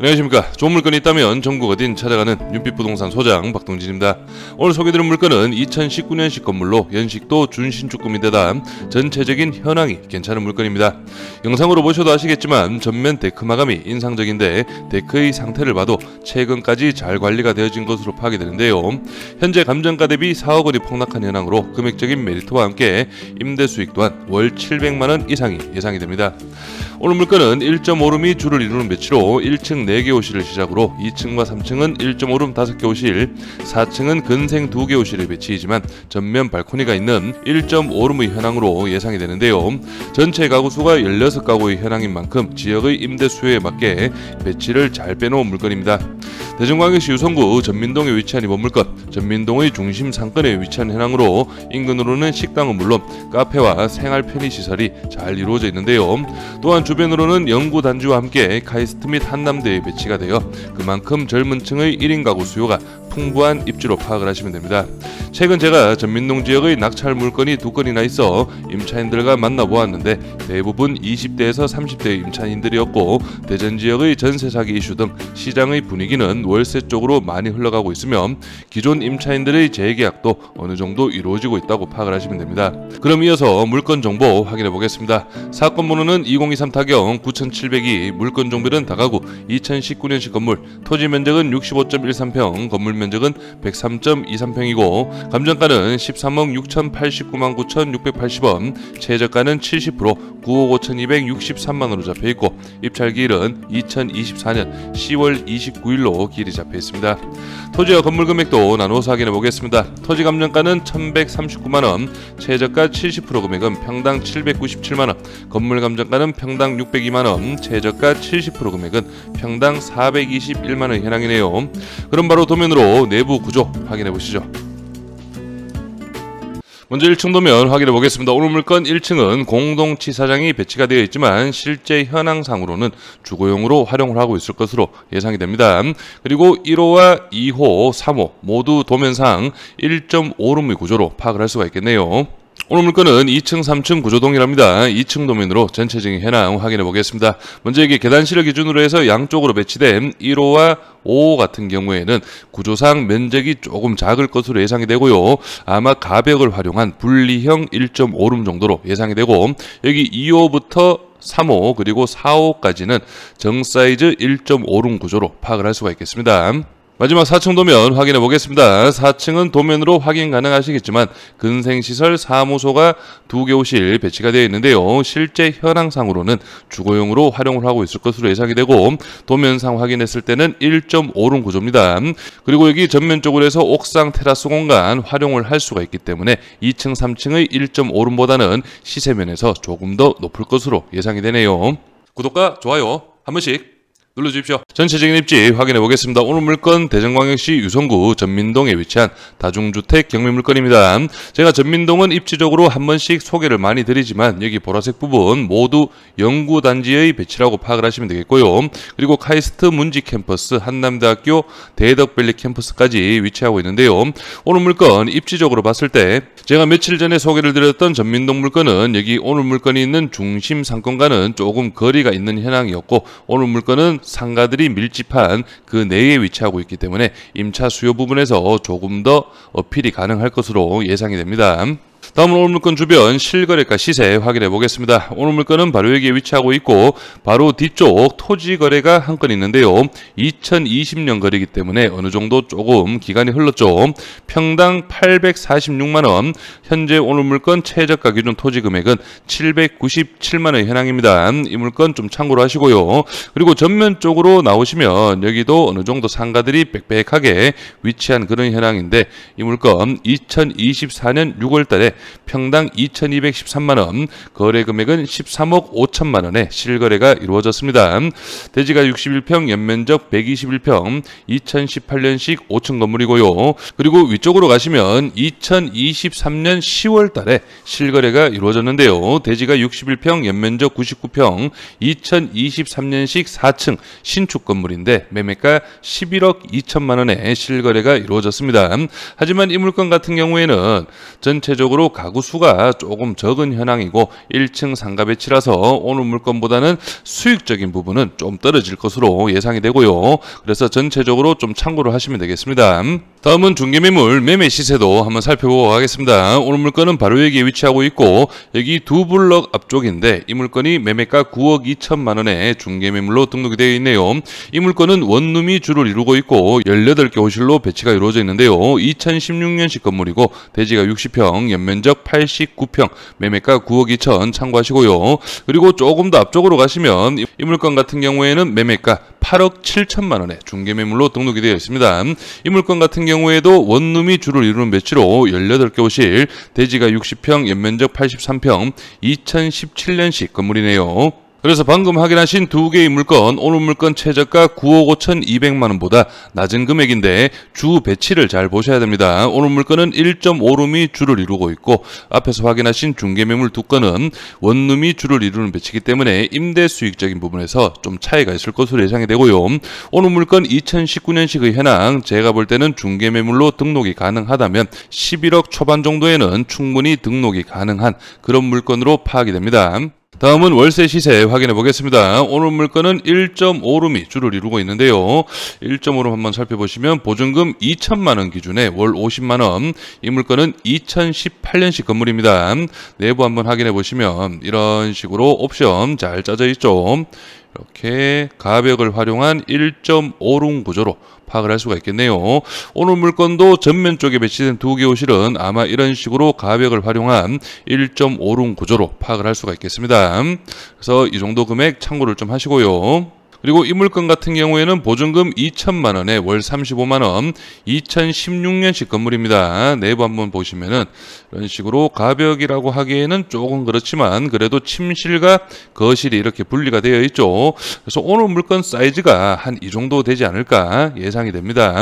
안녕하십니까 좋은 물건이 있다면 전국 어딘 찾아가는 윤빛부동산 소장 박동진입니다 오늘 소개드린 물건은 2019년식 건물로 연식도 준신축금이 되다 전체적인 현황이 괜찮은 물건입니다 영상으로 보셔도 아시겠지만 전면 데크 마감이 인상적인데 데크의 상태를 봐도 최근까지 잘 관리가 되어진 것으로 파악이 되는데요 현재 감정가 대비 4억 원이 폭락한 현황으로 금액적인 메리트와 함께 임대 수익 또한 월 700만원 이상이 예상이 됩니다 오늘 물가는 1.5룸이 주를 이루는 배치로 1층 4개 호실을 시작으로 2층과 3층은 1.5룸 5개 호실, 4층은 근생 2개 호실의 배치이지만 전면 발코니가 있는 1.5룸의 현황으로 예상이 되는데요. 전체 가구 수가 16가구의 현황인 만큼 지역의 임대 수요에 맞게 배치를 잘 빼놓은 물건입니다. 대전광역시 유성구 전민동에 위치한 이건물것 전민동의 중심 상권에 위치한 현황으로 인근으로는 식당은 물론 카페와 생활 편의시설이 잘 이루어져 있는데요. 또한 주변으로는 연구단지와 함께 카이스트 및 한남대에 배치가 되어 그만큼 젊은 층의 1인 가구 수요가 풍부한 입지로 파악을 하시면 됩니다. 최근 제가 전민동 지역의 낙찰 물건이 두 건이나 있어 임차인들과 만나보았는데 대부분 20대에서 30대 임차인들이었고 대전 지역의 전세 사기 이슈 등 시장의 분위기는 월세 쪽으로 많이 흘러가고 있으며 기존 임차인들의 재계약도 어느 정도 이루어지고 있다고 파악을 하시면 됩니다. 그럼 이어서 물건 정보 확인해 보겠습니다. 사건 번호는 2023 타경 9702 물건 종별은 다가구 2019년식 건물 토지 면적은 65.13평 건물 면적은 103.23평이고 감정가는 13억 6,089만 9,680원 최저가는 70% 9억 5,263만으로 잡혀있고 입찰기일은 2024년 10월 29일로 길이 잡혀 있습니다. 토지와 건물 금액도 나눠서 확인해 보겠습니다. 토지 감정가는 1139만원, 최저가 70% 금액은 평당 797만원, 건물 감정가는 평당 602만원, 최저가 70% 금액은 평당 421만원 현황이네요. 그럼 바로 도면으로 내부 구조 확인해 보시죠. 먼저 1층도면 확인해 보겠습니다. 오늘 물건 1층은 공동치사장이 배치가 되어 있지만 실제 현황상으로는 주거용으로 활용을 하고 있을 것으로 예상이 됩니다. 그리고 1호와 2호, 3호 모두 도면상 1.5룸의 구조로 파악을 할 수가 있겠네요. 오늘 물건은 2층, 3층 구조동이랍니다. 2층 도면으로 전체적인 현황 확인해 보겠습니다. 먼저 여기 계단실을 기준으로 해서 양쪽으로 배치된 1호와 5호 같은 경우에는 구조상 면적이 조금 작을 것으로 예상이 되고요. 아마 가벽을 활용한 분리형 1.5룸 정도로 예상이 되고 여기 2호부터 3호 그리고 4호까지는 정사이즈 1.5룸 구조로 파악을 할 수가 있겠습니다. 마지막 4층 도면 확인해 보겠습니다. 4층은 도면으로 확인 가능하시겠지만 근생시설 사무소가 두 개 호실 배치가 되어 있는데요. 실제 현황상으로는 주거용으로 활용을 하고 있을 것으로 예상이 되고 도면상 확인했을 때는 1.5룸 구조입니다. 그리고 여기 전면 쪽으로 해서 옥상 테라스 공간 활용을 할 수가 있기 때문에 2층, 3층의 1.5룸보다는 시세면에서 조금 더 높을 것으로 예상이 되네요. 구독과 좋아요 한 번씩 눌러주십시오. 전체적인 입지 확인해 보겠습니다. 오늘 물건 대전광역시 유성구 전민동에 위치한 다중주택 경매 물건입니다. 제가 전민동은 입지적으로 한 번씩 소개를 많이 드리지만 여기 보라색 부분 모두 연구단지의 배치라고 파악을 하시면 되겠고요. 그리고 카이스트 문지 캠퍼스, 한남대학교 대덕밸리 캠퍼스까지 위치하고 있는데요. 오늘 물건 입지적으로 봤을 때 제가 며칠 전에 소개를 드렸던 전민동 물건은 여기 오늘 물건이 있는 중심 상권과는 조금 거리가 있는 현황이었고 오늘 물건은 상가들이 밀집한 그 내에 위치하고 있기 때문에 임차 수요 부분에서 조금 더 어필이 가능할 것으로 예상이 됩니다. 다음은 오늘 물건 주변 실거래가 시세 확인해 보겠습니다. 오늘 물건은 바로 여기에 위치하고 있고 바로 뒤쪽 토지 거래가 한 건 있는데요. 2020년 거래이기 때문에 어느 정도 조금 기간이 흘렀죠. 평당 846만 원, 현재 오늘 물건 최저가 기준 토지 금액은 797만 원 현황입니다. 이 물건 좀 참고로 하시고요. 그리고 전면 쪽으로 나오시면 여기도 어느 정도 상가들이 빽빽하게 위치한 그런 현황인데 이 물건 2024년 6월 달에 평당 2,213만 원, 거래 금액은 13억 5천만 원에 실거래가 이루어졌습니다. 대지가 61평, 연면적 121평, 2018년식 5층 건물이고요. 그리고 위쪽으로 가시면 2023년 10월 달에 실거래가 이루어졌는데요. 대지가 61평, 연면적 99평, 2023년식 4층 신축 건물인데 매매가 11억 2천만 원에 실거래가 이루어졌습니다. 하지만 이 물건 같은 경우에는 전체적으로 가구 수가 조금 적은 현황이고 1층 상가 배치라서 오늘 물건보다는 수익적인 부분은 좀 떨어질 것으로 예상이 되고요. 그래서 전체적으로 좀 참고를 하시면 되겠습니다. 다음은 중개매물 매매 시세도 한번 살펴보겠습니다. 오늘 물건은 바로 여기에 위치하고 있고 여기 두 블럭 앞쪽인데 이 물건이 매매가 9억 2천만 원에 중개매물로 등록이 되어 있네요. 이 물건은 원룸이 주를 이루고 있고 18개 호실로 배치가 이루어져 있는데요. 2016년식 건물이고 대지가 60평, 연면적 89평, 매매가 9억 2천 참고하시고요. 그리고 조금 더 앞쪽으로 가시면 이 물건 같은 경우에는 매매가 8억 7천만 원에 중개매물로 등록이 되어 있습니다. 이 물건 같은 경우에도 원룸이 주를 이루는 매치로 18개 호실, 대지가 60평, 연면적 83평, 2017년식 건물이네요. 그래서 방금 확인하신 두 개의 물건 오늘 물건 최저가 9억 5천2백만 원보다 낮은 금액인데 주 배치를 잘 보셔야 됩니다. 오늘 물건은 1.5룸이 주를 이루고 있고 앞에서 확인하신 중개 매물 두 건은 원룸이 주를 이루는 배치이기 때문에 임대 수익적인 부분에서 좀 차이가 있을 것으로 예상이 되고요. 오늘 물건 2019년식의 현황 제가 볼 때는 중개 매물로 등록이 가능하다면 11억 초반 정도에는 충분히 등록이 가능한 그런 물건으로 파악이 됩니다. 다음은 월세 시세 확인해 보겠습니다. 오늘 물건은 1.5룸이 주를 이루고 있는데요. 1.5룸 한번 살펴보시면 보증금 2천만 원 기준에 월 50만 원. 이물건은 2018년식 건물입니다. 내부 한번 확인해 보시면 이런 식으로 옵션 잘 짜져 있죠. 이렇게 가벽을 활용한 1.5룸 구조로 파악을 할 수가 있겠네요. 오늘 물건도 전면 쪽에 배치된 두개 호실은 아마 이런 식으로 가벽을 활용한 1.5룸 구조로 파악을 할 수가 있겠습니다. 그래서 이 정도 금액 참고를 좀 하시고요. 그리고 이물건 같은 경우에는 보증금 2천만 원에 월 35만 원 2016년식 건물입니다. 내부 한번 보시면은 이런 식으로 가벽이라고 하기에는 조금 그렇지만 그래도 침실과 거실이 이렇게 분리가 되어 있죠. 그래서 오늘 물건 사이즈가 한 이 정도 되지 않을까 예상이 됩니다.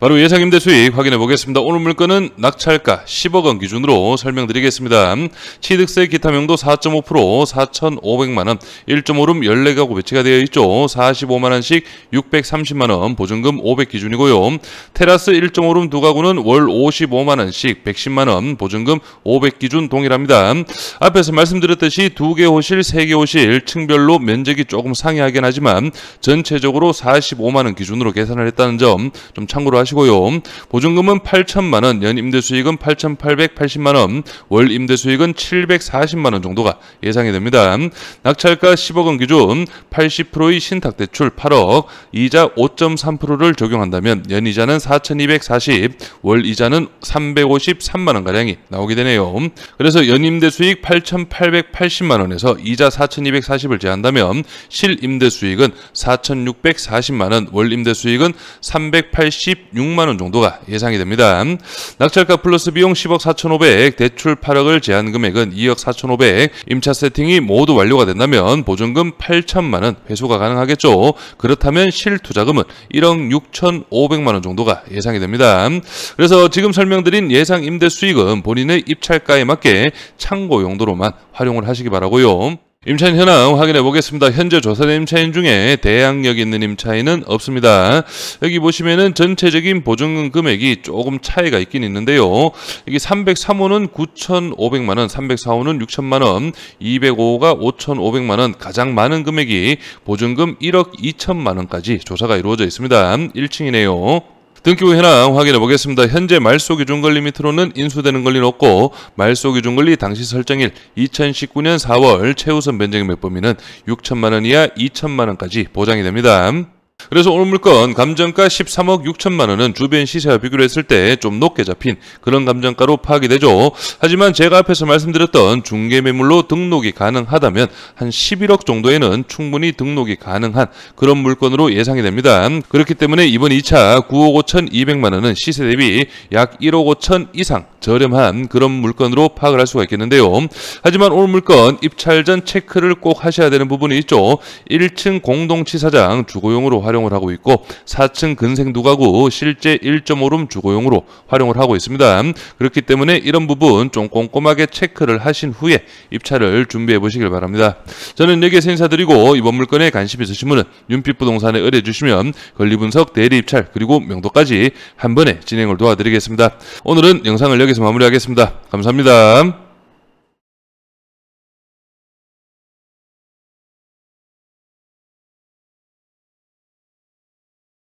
바로 예상임대 수익 확인해 보겠습니다. 오늘 물건은 낙찰가 10억 원 기준으로 설명드리겠습니다. 취득세 기타 명도 4.5% 4,500만 원, 1.5룸 14가구 배치가 되어 있죠. 45만 원씩 630만 원, 보증금 500 기준이고요. 테라스 1.5룸 2 가구는 월 55만 원씩 110만 원, 보증금 500 기준 동일합니다. 앞에서 말씀드렸듯이 두 개 호실, 세 개 호실 층별로 면적이 조금 상이하긴 하지만 전체적으로 45만 원 기준으로 계산을 했다는 점 좀 참고로 하시고요. 마시고요. 보증금은 8천만 원, 연 임대 수익은 8,880만 원, 월 임대 수익은 740만 원 정도가 예상이 됩니다. 낙찰가 10억 원 기준 80%의 신탁 대출 8억, 이자 5.3%를 적용한다면 연 이자는 4,240, 월 이자는 353만 원 가량이 나오게 되네요. 그래서 연 임대 수익 8,880만 원에서 이자 4,240을 제한다면 실 임대 수익은 4,640만 원, 월 임대 수익은 380 6만원 정도가 예상이 됩니다. 낙찰가 플러스 비용 10억 4,500, 대출 8억을 제한 금액은 2억 4,500, 임차 세팅이 모두 완료가 된다면 보증금 8천만 원 회수가 가능하겠죠. 그렇다면 실투자금은 1억 6,500만 원 정도가 예상이 됩니다. 그래서 지금 설명드린 예상 임대 수익은 본인의 입찰가에 맞게 참고 용도로만 활용을 하시기 바라고요. 임차인 현황 확인해 보겠습니다. 현재 조사된 임차인 중에 대항력 있는 임차인은 없습니다. 여기 보시면은 전체적인 보증금 금액이 조금 차이가 있긴 있는데요. 여기 303호는 9,500만 원, 304호는 6천만 원, 205호가 5,500만 원, 가장 많은 금액이 보증금 1억 2천만 원까지 조사가 이루어져 있습니다. 1층이네요. 등기부 현황 확인해 보겠습니다. 현재 말소 기준 권리 밑으로는 인수되는 권리는 없고 말소 기준 권리 당시 설정일 2019년 4월 최우선 변제금액 매법인은 6천만 원 이하 2천만 원까지 보장이 됩니다. 그래서 오늘 물건 감정가 13억 6천만 원은 주변 시세와 비교 했을 때 좀 높게 잡힌 그런 감정가로 파악이 되죠. 하지만 제가 앞에서 말씀드렸던 중개 매물로 등록이 가능하다면 한 11억 정도에는 충분히 등록이 가능한 그런 물건으로 예상이 됩니다. 그렇기 때문에 이번 2차 9억 5천 2백만 원은 시세 대비 약 1억 5천 이상 저렴한 그런 물건으로 파악을 할 수가 있겠는데요. 하지만 오늘 물건 입찰 전 체크를 꼭 하셔야 되는 부분이 있죠. 1층 공동치사장 주거용으로 활용 활용을 하고 있고 4층 근생 누가구 실제 1.5룸 주거용으로 활용을 하고 있습니다. 그렇기 때문에 이런 부분 좀 꼼꼼하게 체크를 하신 후에 입찰을 준비해 보시길 바랍니다. 저는 여기에서 네 인사드리고 이번 물건에 관심 있으신 분은 윤빛부동산에 의뢰해 주시면 권리분석, 대리입찰 그리고 명도까지 한 번에 진행을 도와드리겠습니다. 오늘은 영상을 여기서 마무리하겠습니다. 감사합니다.